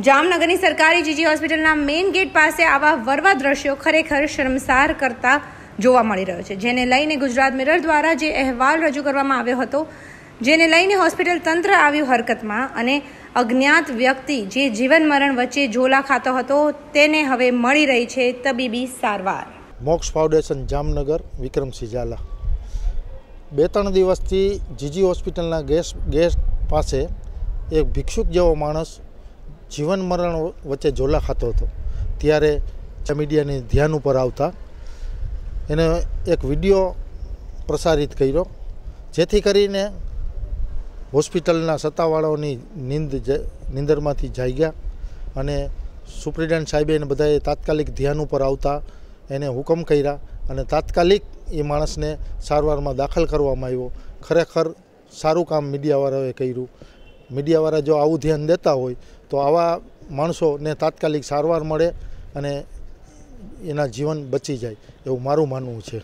જામનગરની સરકારી જીજી હોસ્પિટલના મેઇન ગેટ પાસે આવા વરવા દ્રશ્યો ખરેખર શરમસાર કરતા જોવા મળી રહ્યો છે જેને લઈને ગુજરાત મિરર દ્વારા જે અહેવાલ રજૂ કરવામાં આવ્યો હતો જેને લઈને હોસ્પિટલ તંત્ર આવ્યું હરકતમાં અને અજ્ઞાત વ્યક્તિ જે જીવન મરણ વચ્ચે ઝોલા ખાતો હતો તેને હવે મળી રહી છે તબીબી સારવાર મોક્ષ ફાઉન્ડેશન જામનગર વિક્રમ ઝાલા બે ત્રણ દિવસથી જીજી હોસ્પિટલના ગેસ ગેસ પાસે એક ભિક્ષુક જેવો માણસ જીવન મરણ વચ્ચે ઝોલા ખાતો હતો ત્યારે મીડિયાની ધ્યાન ઉપર આવતા એને એક વિડીયો પ્રસારિત કર્યો જેથી કરીને હોસ્પિટલના સત્તાવાળાઓની નિંદ નિંદરમાંથી જાઈ ગયા અને સુપ્રિન્ટેન્ડન્ટ સાહેબે એને બધાએ તાત્કાલિક ધ્યાન ઉપર આવતા એને હુકમ કર્યા અને તાત્કાલિક એ માણસને સારવારમાં દાખલ કરવામાં આવ્યો ખરેખર સારું કામ મીડિયાવાળાઓએ કર્યું મીડિયાવાળા જો આવું ધ્યાન દેતા હોય તો આવા માણસોને તાત્કાલિક સારવાર મળે અને એના જીવન બચી જાય એવું મારું માનવું છે